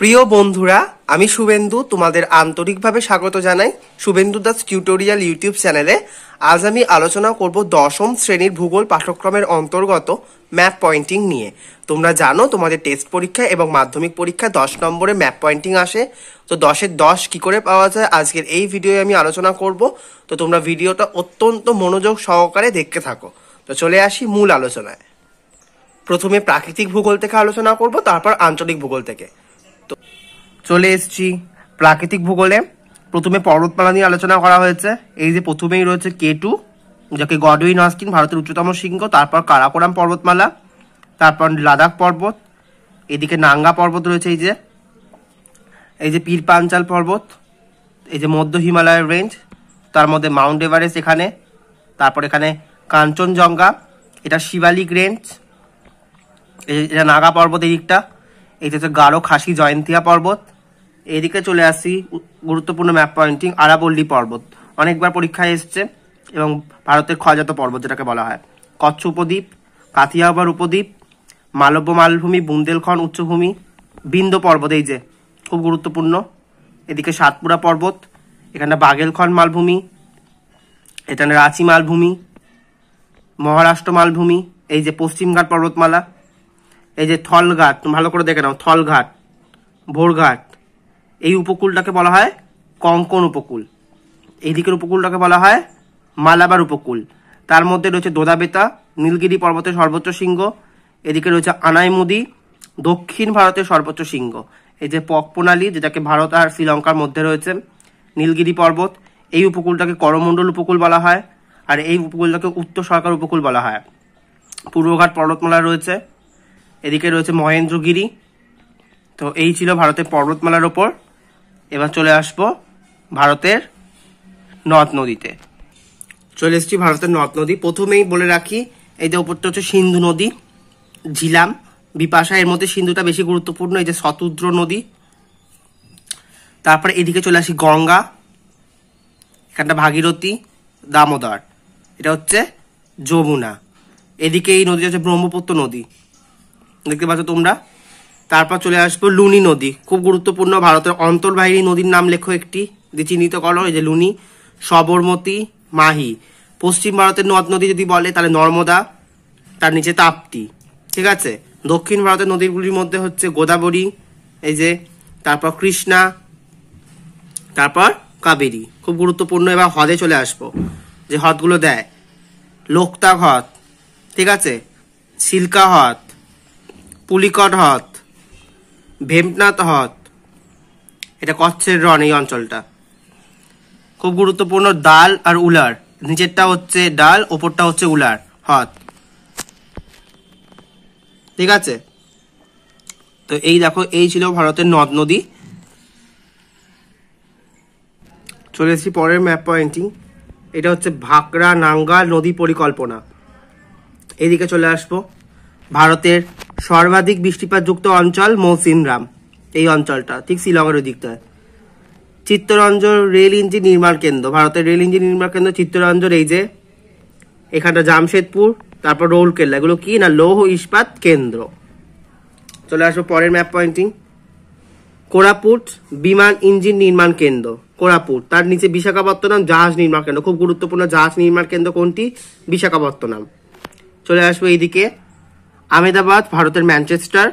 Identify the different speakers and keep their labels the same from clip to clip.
Speaker 1: প্রিয় বন্ধুরা আমি শুভেন্দু তোমাদের আন্তরিকভাবে স্বাগত জানাই শুভেন্দু দাস টিউটোরিয়াল ইউটিউব চ্যানেলে আজ আমি আলোচনা করব দশম শ্রেণীর ভূগোল পাঠ্যক্রমের অন্তর্গত ম্যাপ পয়েন্টিং নিয়ে তোমরা জানো তোমাদের টেস্ট পরীক্ষা এবং মাধ্যমিক পরীক্ষা দশ নম্বরে ম্যাপ পয়েন্টিং আসে তো দশের দশ কি করে পাওয়া যায় আজকের এই ভিডিও আমি আলোচনা করব তো তোমরা ভিডিওটা অত্যন্ত মনোযোগ সহকারে দেখতে থাকো তো চলে আসি মূল আলোচনায় প্রথমে প্রাকৃতিক ভূগোল থেকে আলোচনা করব তারপর আঞ্চলিক ভূগোল থেকে চলে এসছি প্রাকৃতিক ভূগোলে প্রথমে পর্বতমালা নিয়ে আলোচনা করা হয়েছে এই যে প্রথমেই রয়েছে কে টু যাকে গডউইন অস্কিন ভারতের উচ্চতম শৃঙ্গ তারপর কারাকোরাম পর্বতমালা তারপর লাদাখ পর্বত এদিকে নাঙ্গা পর্বত রয়েছে এই যে এই যে পীর পাঞ্চাল পর্বত এই যে মধ্য হিমালয়ের রেঞ্জ তার মধ্যে মাউন্ট এভারেস্ট এখানে তারপর এখানে কাঞ্চনজঙ্ঘা এটা শিবালিক রেঞ্জ এটা নাগা পর্বত এদিকটা এটা হচ্ছে গাঢ় খাসি জয়ন্তিয়া পর্বত এদিকে চলে আসি গুরুত্বপূর্ণ ম্যাপ পয়েন্টিং আরাবল্লী পর্বত অনেকবার পরীক্ষায় এসছে এবং ভারতের ক্ষয়জাত পর্বত যেটাকে বলা হয় কচ্ছ উপদ্বীপ কাথিয়াবার উপদ্বীপ মালব্য মালভূমি বুন্দেলখন উচ্চভূমি বিন্দ পর্বত এই যে খুব গুরুত্বপূর্ণ এদিকে সাতপুরা পর্বত এখানে বাগেলখন মালভূমি এখানে রাঁচি মালভূমি মহারাষ্ট্র মালভূমি এই যে পশ্চিমঘাট পর্বতমালা এই যে থলঘাট ভালো করে দেখে নাও থলঘাট ভোরঘাট এই উপকূলটাকে বলা হয় কঙ্কন উপকূল এই দিকের উপকূলটাকে বলা হয় মালাবার উপকূল তার মধ্যে রয়েছে দোদাবেতা নীলগিরি পর্বতের সর্বোচ্চ শৃঙ্গ এদিকে রয়েছে আনাইমুদি দক্ষিণ ভারতের সর্বোচ্চ শৃঙ্গ এই যে পকপ্রণালী যেটাকে ভারত আর শ্রীলঙ্কার মধ্যে রয়েছে নীলগিরি পর্বত এই উপকূলটাকে করমণ্ডল উপকূল বলা হয় আর এই উপকূলটাকে উত্তর সরকার উপকূল বলা হয় পূর্বঘাট পর্বতমালা রয়েছে এদিকে রয়েছে মহেন্দ্রগিরি তো এই ছিল ভারতের পর্বতমালার ওপর এবার চলে আসব ভারতের নদ নদীতে চলে এসছি ভারতের নদ নদী প্রথমেই বলে রাখি এই যে ওপরটা হচ্ছে সিন্ধু নদী ঝিলাম বিপাশা এর মধ্যে সিন্ধুটা বেশি গুরুত্বপূর্ণ এই যে শতুদ্র নদী তারপরে এদিকে চলে আসি গঙ্গা এখানটা ভাগীরথী দামোদর এটা হচ্ছে যমুনা এদিকে এই নদী হচ্ছে ব্রহ্মপুত্র নদী দেখতে পাচ্ছ তোমরা তারপর চলে আসবো লুনি নদী খুব গুরুত্বপূর্ণ ভারতের অন্তর্বাহিনী নদীর নাম লেখো একটি যে চিহ্নিত করো এই যে লুনি সবরমতী মাহি পশ্চিম ভারতের নদ নদী যদি বলে তাহলে নর্মদা তার নিচে তাপ্তি ঠিক আছে দক্ষিণ ভারতের নদীগুলির মধ্যে হচ্ছে গোদাবরী এই যে তারপর কৃষ্ণা তারপর কাবেরী খুব গুরুত্বপূর্ণ এবার হ্রদে চলে আসবো যে হ্রদগুলো দেয় লোকতা হ্রদ ঠিক আছে সিল্কা হ্রদ পুলিকট হ্রদ ভেমনাথ হ্রদ এটা কচ্ছের রন এই অঞ্চলটা খুব গুরুত্বপূর্ণ ডাল আর উলার নিচেরটা হচ্ছে ডাল ওপরটা হচ্ছে উলার হ্রদ ঠিক আছে তো এই দেখো এই ছিল ভারতের নদ নদী চলে এসেছি পরের ম্যাপ পয়েন্টিং এটা হচ্ছে ভাকরা নাঙ্গা নদী পরিকল্পনা এদিকে চলে আসবো ভারতের সর্বাধিক বৃষ্টিপাতযুক্ত অঞ্চল মৌসিনরাম এই অঞ্চলটা ঠিক শিলংয়ের দিকটায় চিত্তরঞ্জন রেল ইঞ্জিন নির্মাণ কেন্দ্র ভারতের রেল ইঞ্জিন নির্মাণ কেন্দ্র চিত্তরঞ্জন এই যে এখানটা জামশেদপুর তারপর রৌলকেল্লা এগুলো কি না লৌহ ইস্পাত কেন্দ্র চলে আসবো পরের ম্যাপ পয়েন্টিং কোরাপুট বিমান ইঞ্জিন নির্মাণ কেন্দ্র কোরাপুট তার নিচে বিশাখাপত্তনম জাহাজ নির্মাণ কেন্দ্র খুব গুরুত্বপূর্ণ জাহাজ নির্মাণ কেন্দ্র কোনটি বিশাখাপত্তনম চলে আসবো এইদিকে আহমেদাবাদ ভারতের ম্যানচেস্টার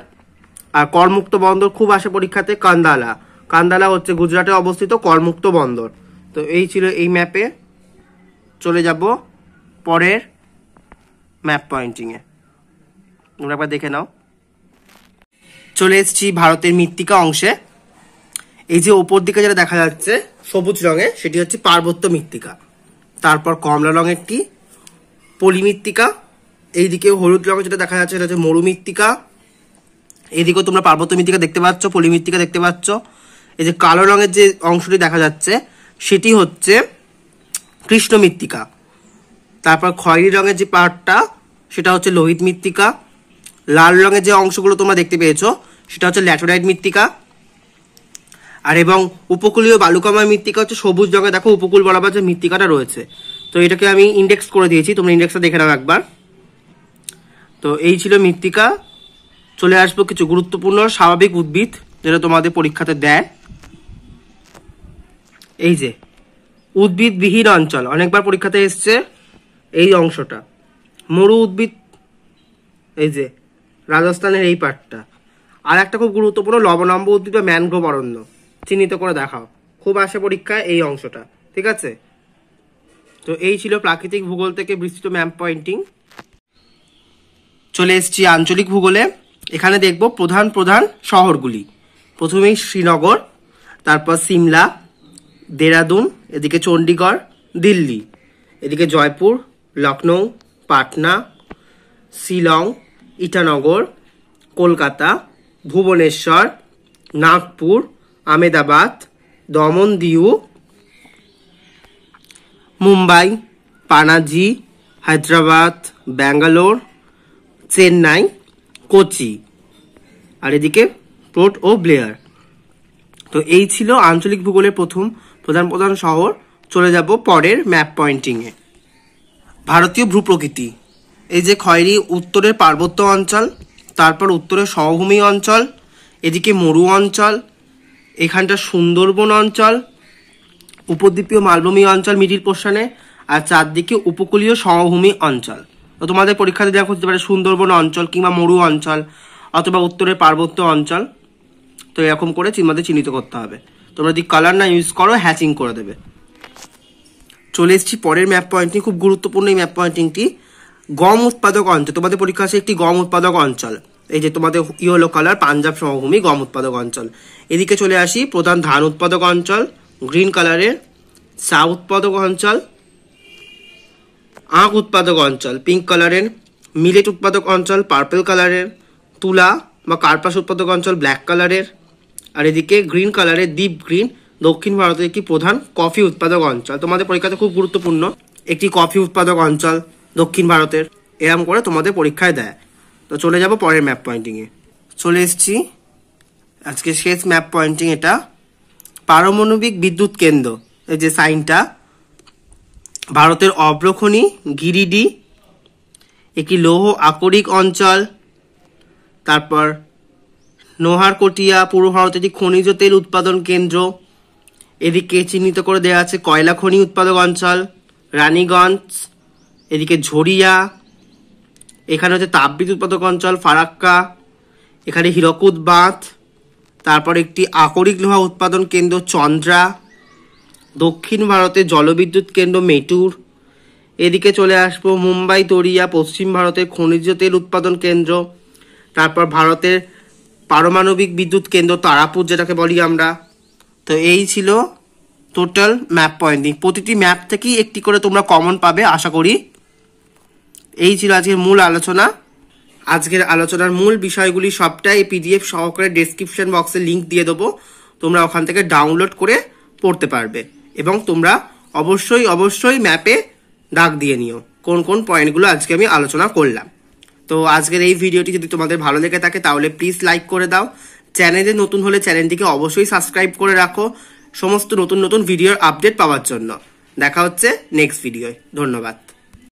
Speaker 1: আর করমুক্ত বন্দর খুব আসে পরীক্ষাতে কান্দালা কান্দালা হচ্ছে গুজরাটে অবস্থিত করমুক্ত বন্দর তো এই ছিল এই ম্যাপে চলে যাব পরের ম্যাপ পয়েন্টিংয়ে তোমরা একবার দেখে নাও চলে এসেছি ভারতের মৃত্তিকা অংশে এই যে ওপর দিকে যেটা দেখা যাচ্ছে সবুজ রঙে সেটি হচ্ছে পার্বত্য মৃত্তিকা তারপর কমলা রঙের পলি মৃত্তিকা এইদিকে হলুদ রঙের যেটা দেখা যাচ্ছে এটা হচ্ছে মরুমৃত্তিকা এদিকেও তোমরা পার্বত্য মৃত্তিকা দেখতে পাচ্ছ পলিমৃত্তিকা দেখতে পাচ্ছ এই যে কালো রঙের যে অংশটি দেখা যাচ্ছে সেটি হচ্ছে কৃষ্ণ মৃত্তিকা তারপর খয়েরি রঙের যে পাহাড়টা সেটা হচ্ছে লোহিত মৃত্তিকা লাল রঙের যে অংশগুলো তোমরা দেখতে পেয়েছো সেটা হচ্ছে ল্যাটোরাইট মৃত্তিকা আর এবং উপকূলীয় বালুকাময় মৃত্তিকা হচ্ছে সবুজ রঙে দেখো উপকূল বরাবর যে মৃত্তিকাটা রয়েছে তো এটাকে আমি ইন্ডেক্স করে দিয়েছি তোমরা ইন্ডেক্সটা দেখে নাও একবার তো এই ছিল মৃত্তিকা চলে আসবো কিছু গুরুত্বপূর্ণ স্বাভাবিক উদ্ভিদ যেটা তোমাদের পরীক্ষাতে দেয় এই যে উদ্ভিদবিহীন অঞ্চল অনেকবার পরীক্ষাতে এসছে এই অংশটা মরু উদ্ভিদ এই যে রাজস্থানের এই পার্টটা আর একটা খুব গুরুত্বপূর্ণ লবণাম্ব উদ্ভিদ বা ম্যানগ্রোভ অরণ্য চিহ্নিত করে দেখাও খুব আসে পরীক্ষায় এই অংশটা ঠিক আছে তো এই ছিল প্রাকৃতিক ভূগোল থেকে বিস্তৃত ম্যাম পয়েন্টিং চলে এসেছি আঞ্চলিক ভূগোলে এখানে দেখব প্রধান প্রধান শহরগুলি প্রথমেই শ্রীনগর তারপর সিমলা দেরাদুন এদিকে চণ্ডীগড় দিল্লি এদিকে জয়পুর লখনৌ পাটনা শিলং ইটানগর কলকাতা ভুবনেশ্বর নাগপুর আমেদাবাদ দমন দিউ মুম্বাই পানাজি হায়দ্রাবাদ ব্যাঙ্গালোর চেন্নাই কোচি আর এদিকে পোর্ট ও ব্লেয়ার তো এই ছিল আঞ্চলিক ভূগোলের প্রথম প্রধান প্রধান শহর চলে যাব পরের ম্যাপ পয়েন্টিংয়ে ভারতীয় ভূপ্রকৃতি এই যে খয়েরি উত্তরের পার্বত্য অঞ্চল তারপর উত্তরের সমভূমি অঞ্চল এদিকে মরু অঞ্চল এখানটা সুন্দরবন অঞ্চল উপদ্বীপীয় মালভূমি অঞ্চল মিডিল পোর্শনে আর চারদিকে উপকূলীয় সমভূমি অঞ্চল তো তোমাদের পরীক্ষাতে দেখা হতে পারে সুন্দরবন অঞ্চল কিংবা মরু অঞ্চল অথবা উত্তরের পার্বত্য অঞ্চল তো এরকম করে তোমাদের চিহ্নিত করতে হবে তোমরা যদি কালার না ইউজ করো হ্যাচিং করে দেবে চলে এসেছি পরের ম্যাপ পয়েন্টিং খুব গুরুত্বপূর্ণ এই ম্যাপ পয়েন্টিংটি গম উৎপাদক অঞ্চল তোমাদের পরীক্ষা আছে একটি গম উৎপাদক অঞ্চল এই যে তোমাদের ইয়েলো কালার পাঞ্জাব সমভূমি গম উৎপাদক অঞ্চল এদিকে চলে আসি প্রধান ধান উৎপাদক অঞ্চল গ্রিন কালারের চা উৎপাদক অঞ্চল আখ উৎপাদক অঞ্চল পিঙ্ক কালারের মিলেট উৎপাদক অঞ্চল পার্পল কালারের তুলা বা কার্পাস উৎপাদক অঞ্চল ব্ল্যাক কালারের আর এদিকে গ্রিন কালারের ডিপ গ্রিন দক্ষিণ ভারতের একটি প্রধান কফি উৎপাদক অঞ্চল তোমাদের পরীক্ষাতে খুব গুরুত্বপূর্ণ একটি কফি উৎপাদক অঞ্চল দক্ষিণ ভারতের এরম করে তোমাদের পরীক্ষায় দেয় তো চলে যাব পরের ম্যাপ পয়েন্টিংয়ে চলে এসছি আজকে শেষ ম্যাপ পয়েন্টিং এটা পারমাণবিক বিদ্যুৎ কেন্দ্র এই যে সাইনটা ভারতের অব্রখনি গিরিডি একটি লৌহ আকরিক অঞ্চল তারপর নোহারকটিয়া পূর্ব ভারতের একটি খনিজ তেল উৎপাদন কেন্দ্র এদিকে চিহ্নিত করে দেওয়া আছে কয়লা খনি উৎপাদক অঞ্চল রানীগঞ্জ এদিকে ঝরিয়া এখানে হচ্ছে তাপবিদ্যুৎ উৎপাদক অঞ্চল ফারাক্কা এখানে হিরকুদ বাঁধ তারপর একটি আকরিক লোহা উৎপাদন কেন্দ্র চন্দ্রা দক্ষিণ ভারতে জলবিদ্যুৎ কেন্দ্র মেটুর এদিকে চলে আসবো মুম্বাই তরিয়া পশ্চিম ভারতের খনিজ তেল উৎপাদন কেন্দ্র তারপর ভারতের পারমাণবিক বিদ্যুৎ কেন্দ্র তারাপুর যেটাকে বলি আমরা তো এই ছিল টোটাল ম্যাপ পয়েন্টিং প্রতিটি ম্যাপ থেকেই একটি করে তোমরা কমন পাবে আশা করি এই ছিল আজকের মূল আলোচনা আজকের আলোচনার মূল বিষয়গুলি সবটাই পিডিএফ সহকারে ডেসক্রিপশন বক্সে লিঙ্ক দিয়ে দেবো তোমরা ওখান থেকে ডাউনলোড করে পড়তে পারবে এবং তোমরা অবশ্যই অবশ্যই ম্যাপে দাগ দিয়ে নিও কোন কোন পয়েন্টগুলো আজকে আমি আলোচনা করলাম তো আজকের এই ভিডিওটি যদি তোমাদের ভালো লেগে থাকে তাহলে প্লিজ লাইক করে দাও চ্যানেলে নতুন হলে চ্যানেলটিকে অবশ্যই সাবস্ক্রাইব করে রাখো সমস্ত নতুন নতুন ভিডিওর আপডেট পাওয়ার জন্য দেখা হচ্ছে নেক্সট ভিডিওয় ধন্যবাদ